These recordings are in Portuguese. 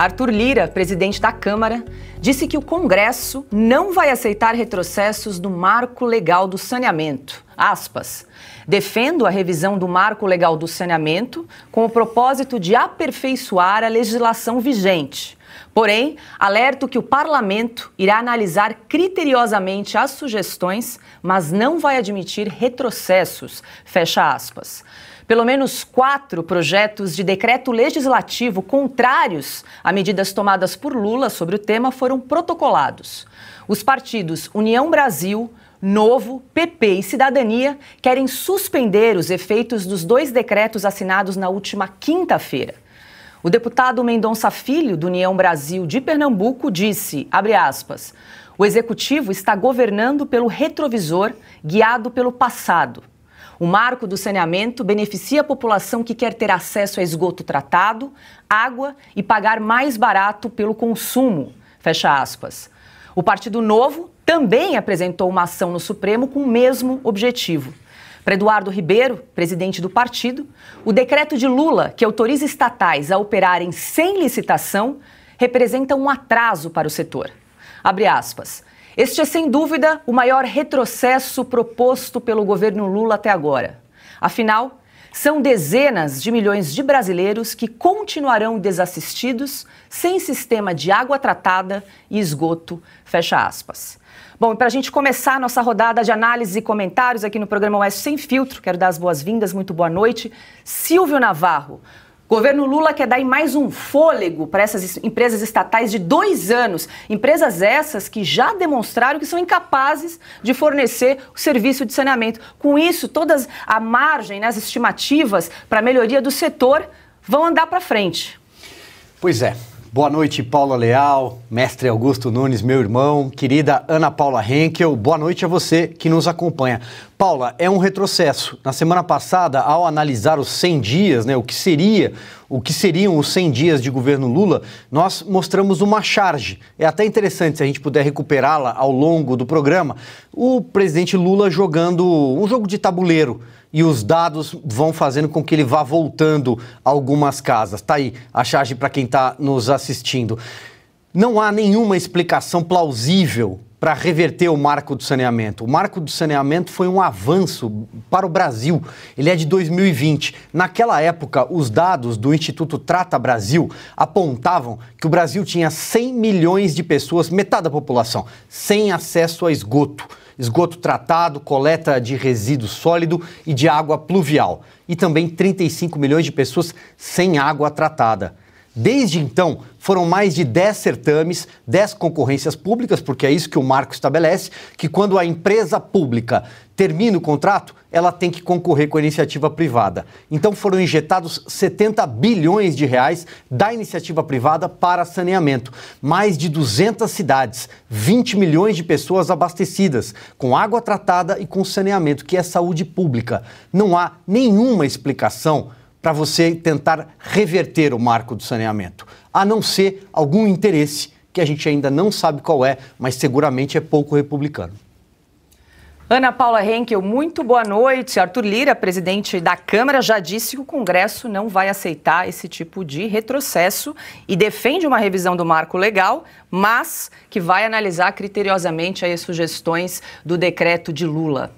Arthur Lira, presidente da Câmara, disse que o Congresso não vai aceitar retrocessos do marco legal do saneamento. Aspas. Defendo a revisão do marco legal do saneamento com o propósito de aperfeiçoar a legislação vigente. Porém, alerto que o parlamento irá analisar criteriosamente as sugestões, mas não vai admitir retrocessos. Fecha aspas. Pelo menos quatro projetos de decreto legislativo contrários a medidas tomadas por Lula sobre o tema foram protocolados. Os partidos União Brasil, Novo, PP e Cidadania querem suspender os efeitos dos dois decretos assinados na última quinta-feira. O deputado Mendonça Filho, do União Brasil de Pernambuco, disse, aspas, o executivo está governando pelo retrovisor, guiado pelo passado. O marco do saneamento beneficia a população que quer ter acesso a esgoto tratado, água e pagar mais barato pelo consumo. Fecha aspas. O Partido Novo também apresentou uma ação no Supremo com o mesmo objetivo. Para Eduardo Ribeiro, presidente do partido, o decreto de Lula que autoriza estatais a operarem sem licitação representa um atraso para o setor. Abre aspas. Este é sem dúvida o maior retrocesso proposto pelo governo Lula até agora. Afinal, são dezenas de milhões de brasileiros que continuarão desassistidos, sem sistema de água tratada e esgoto. Fecha aspas. Bom, para a gente começar nossa rodada de análise e comentários aqui no programa Oeste Sem Filtro, quero dar as boas-vindas, muito boa noite. Silvio Navarro, Governo Lula quer dar mais um fôlego para essas empresas estatais de dois anos. Empresas essas que já demonstraram que são incapazes de fornecer o serviço de saneamento. Com isso, todas a margem, né, as estimativas para melhoria do setor vão andar para frente. Pois é. Boa noite, Paula Leal, mestre Augusto Nunes, meu irmão, querida Ana Paula Henkel, boa noite a você que nos acompanha. Paula, é um retrocesso. Na semana passada, ao analisar os 100 dias, né, o que seria, o que seriam os 100 dias de governo Lula, nós mostramos uma charge. É até interessante se a gente puder recuperá-la ao longo do programa. O presidente Lula jogando um jogo de tabuleiro e os dados vão fazendo com que ele vá voltando algumas casas. Tá aí a charge para quem está nos assistindo. Não há nenhuma explicação plausível para reverter o marco do saneamento. O marco do saneamento foi um avanço para o Brasil. Ele é de 2020. Naquela época, os dados do Instituto Trata Brasil apontavam que o Brasil tinha 100 milhões de pessoas, metade da população, sem acesso a esgoto esgoto tratado, coleta de resíduo sólido e de água pluvial. E também 35 milhões de pessoas sem água tratada. Desde então, foram mais de 10 certames, 10 concorrências públicas, porque é isso que o marco estabelece, que quando a empresa pública termina o contrato, ela tem que concorrer com a iniciativa privada. Então foram injetados 70 bilhões de reais da iniciativa privada para saneamento. Mais de 200 cidades, 20 milhões de pessoas abastecidas com água tratada e com saneamento, que é saúde pública. Não há nenhuma explicação para você tentar reverter o marco do saneamento, a não ser algum interesse que a gente ainda não sabe qual é, mas seguramente é pouco republicano. Ana Paula Henkel, muito boa noite. Arthur Lira, presidente da Câmara, já disse que o Congresso não vai aceitar esse tipo de retrocesso e defende uma revisão do marco legal, mas que vai analisar criteriosamente as sugestões do decreto de Lula.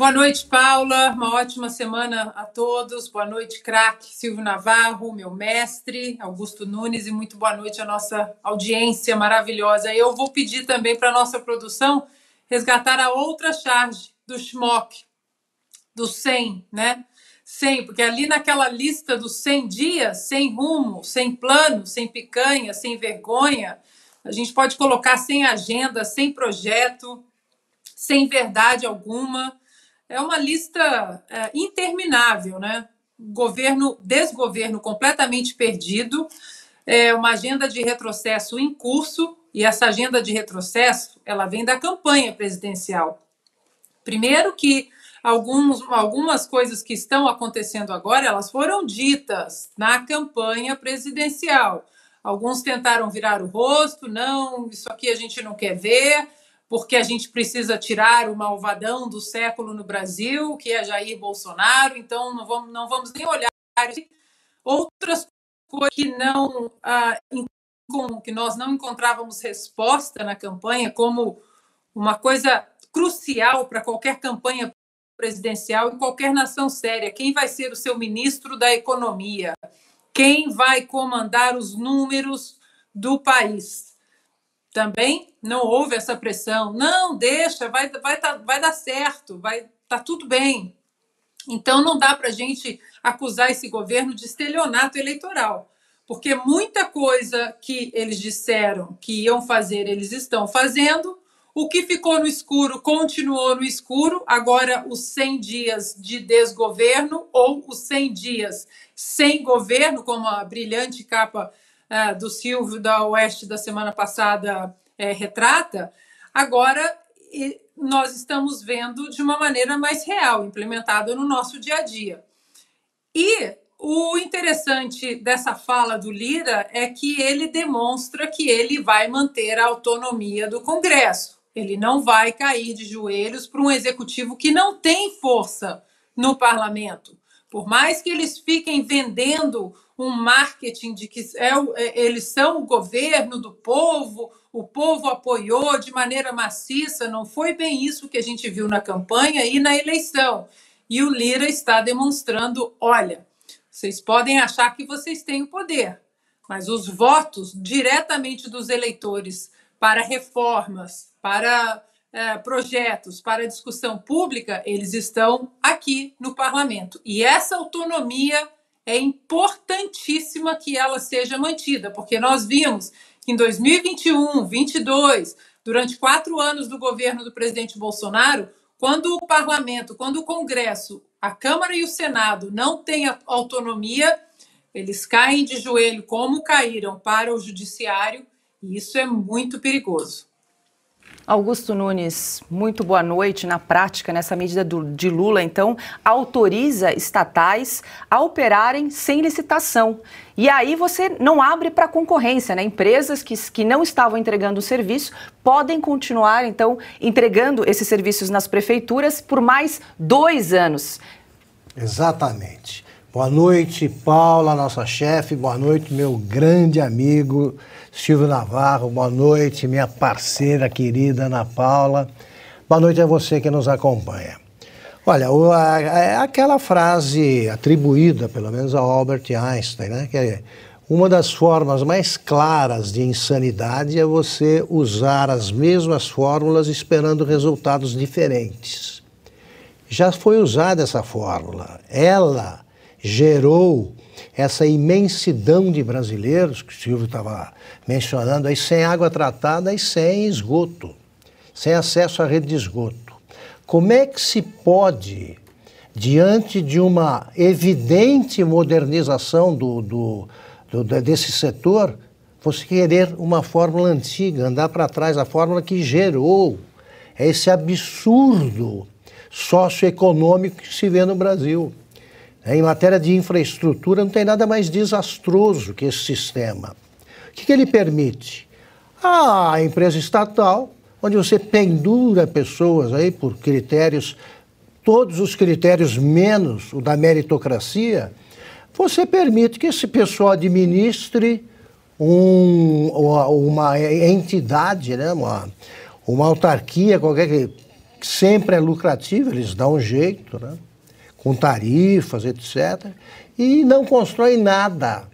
Boa noite, Paula. Uma ótima semana a todos. Boa noite, craque Silvio Navarro, meu mestre, Augusto Nunes, e muito boa noite à nossa audiência maravilhosa. Eu vou pedir também para a nossa produção resgatar a outra charge do Schmock, do 100, né? 100, porque ali naquela lista dos 100 dias, sem rumo, sem plano, sem picanha, sem vergonha, a gente pode colocar sem agenda, sem projeto, sem verdade alguma, é uma lista é, interminável, né? Governo, desgoverno completamente perdido, é uma agenda de retrocesso em curso, e essa agenda de retrocesso ela vem da campanha presidencial. Primeiro que alguns, algumas coisas que estão acontecendo agora, elas foram ditas na campanha presidencial. Alguns tentaram virar o rosto, não, isso aqui a gente não quer ver porque a gente precisa tirar o malvadão do século no Brasil, que é Jair Bolsonaro, então não vamos, não vamos nem olhar outras coisas que não ah, que nós não encontrávamos resposta na campanha como uma coisa crucial para qualquer campanha presidencial em qualquer nação séria. Quem vai ser o seu ministro da economia? Quem vai comandar os números do país? também não houve essa pressão. Não, deixa, vai, vai, tá, vai dar certo, vai tá tudo bem. Então não dá para a gente acusar esse governo de estelionato eleitoral, porque muita coisa que eles disseram que iam fazer, eles estão fazendo. O que ficou no escuro continuou no escuro. Agora, os 100 dias de desgoverno ou os 100 dias sem governo, como a brilhante capa é, do Silvio da Oeste da semana passada é, retrata, agora nós estamos vendo de uma maneira mais real, implementada no nosso dia a dia. E o interessante dessa fala do Lira é que ele demonstra que ele vai manter a autonomia do Congresso. Ele não vai cair de joelhos para um executivo que não tem força no parlamento. Por mais que eles fiquem vendendo um marketing de que é, é, eles são o governo do povo, o povo apoiou de maneira maciça, não foi bem isso que a gente viu na campanha e na eleição. E o Lira está demonstrando: olha, vocês podem achar que vocês têm o poder, mas os votos diretamente dos eleitores para reformas, para é, projetos para discussão pública, eles estão aqui no parlamento. E essa autonomia é importantíssima que ela seja mantida, porque nós vimos que em 2021, 22, durante quatro anos do governo do presidente Bolsonaro, quando o parlamento, quando o Congresso, a Câmara e o Senado não têm autonomia, eles caem de joelho como caíram para o judiciário, e isso é muito perigoso. Augusto Nunes, muito boa noite. Na prática, nessa medida do, de Lula, então, autoriza estatais a operarem sem licitação. E aí você não abre para concorrência, né? Empresas que, que não estavam entregando o serviço podem continuar, então, entregando esses serviços nas prefeituras por mais dois anos. Exatamente. Boa noite, Paula, nossa chefe. Boa noite, meu grande amigo Silvio Navarro. Boa noite, minha parceira querida Ana Paula. Boa noite a você que nos acompanha. Olha, o, a, é aquela frase atribuída, pelo menos, a Albert Einstein, né? Que é, uma das formas mais claras de insanidade é você usar as mesmas fórmulas esperando resultados diferentes. Já foi usada essa fórmula. Ela gerou essa imensidão de brasileiros que o Silvio estava mencionando aí, sem água tratada e sem esgoto, sem acesso à rede de esgoto. Como é que se pode, diante de uma evidente modernização do, do, do desse setor, você querer uma fórmula antiga, andar para trás, a fórmula que gerou esse absurdo socioeconômico que se vê no Brasil? Né? Em matéria de infraestrutura, não tem nada mais desastroso que esse sistema. O que, que ele permite? A empresa estatal, onde você pendura pessoas aí por critérios, todos os critérios menos o da meritocracia, você permite que esse pessoal administre um, uma entidade, né? uma, uma autarquia qualquer que sempre é lucrativa, eles dão um jeito, né? com tarifas, etc. E não constrói nada.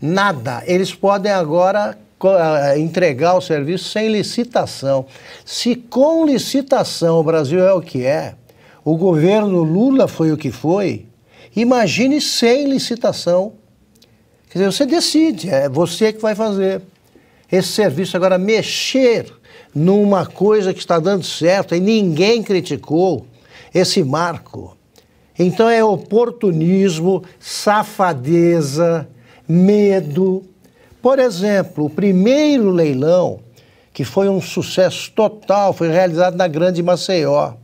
Nada. Eles podem agora eh, eh, entregar o serviço sem licitação. Se com licitação o Brasil é o que é, o governo Lula foi o que foi, imagine sem licitação. Quer dizer, você decide, é você que vai fazer. Esse serviço agora mexer numa coisa que está dando certo e ninguém criticou esse marco. Então é oportunismo, safadeza, medo. Por exemplo, o primeiro leilão, que foi um sucesso total, foi realizado na Grande Maceió.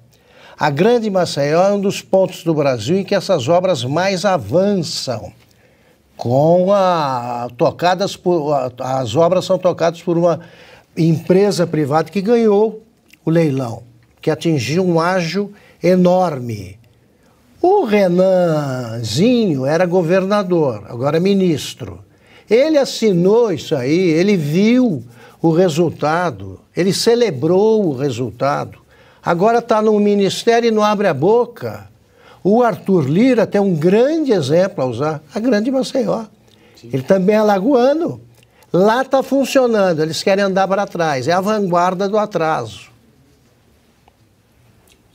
A Grande Maceió é um dos pontos do Brasil em que essas obras mais avançam. Com a, tocadas por, as obras são tocadas por uma empresa privada que ganhou o leilão, que atingiu um ágio enorme. O Renanzinho era governador, agora é ministro. Ele assinou isso aí, ele viu o resultado, ele celebrou o resultado. Agora está no ministério e não abre a boca. O Arthur Lira tem um grande exemplo a usar, a grande Maceió. Sim. Ele também é lagoano. Lá está funcionando, eles querem andar para trás, é a vanguarda do atraso.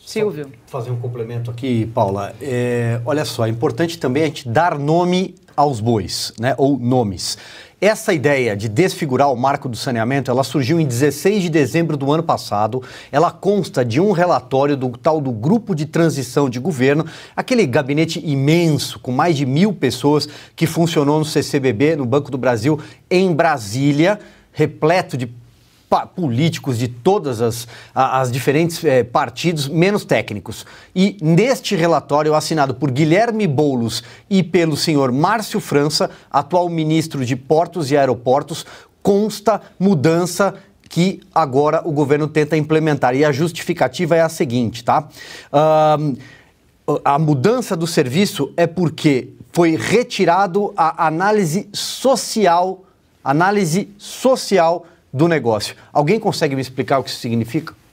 Silvio. Fazer um complemento aqui, Paula. É, olha só, é importante também a gente dar nome aos bois, né? Ou nomes. Essa ideia de desfigurar o marco do saneamento, ela surgiu em 16 de dezembro do ano passado. Ela consta de um relatório do tal do Grupo de Transição de Governo, aquele gabinete imenso com mais de mil pessoas que funcionou no CCBB, no Banco do Brasil, em Brasília, repleto de políticos de todas as, as diferentes eh, partidos, menos técnicos. E neste relatório, assinado por Guilherme Boulos e pelo senhor Márcio França, atual ministro de Portos e Aeroportos, consta mudança que agora o governo tenta implementar. E a justificativa é a seguinte, tá? Um, a mudança do serviço é porque foi retirado a análise social, análise social do negócio. Alguém consegue me explicar o que isso significa?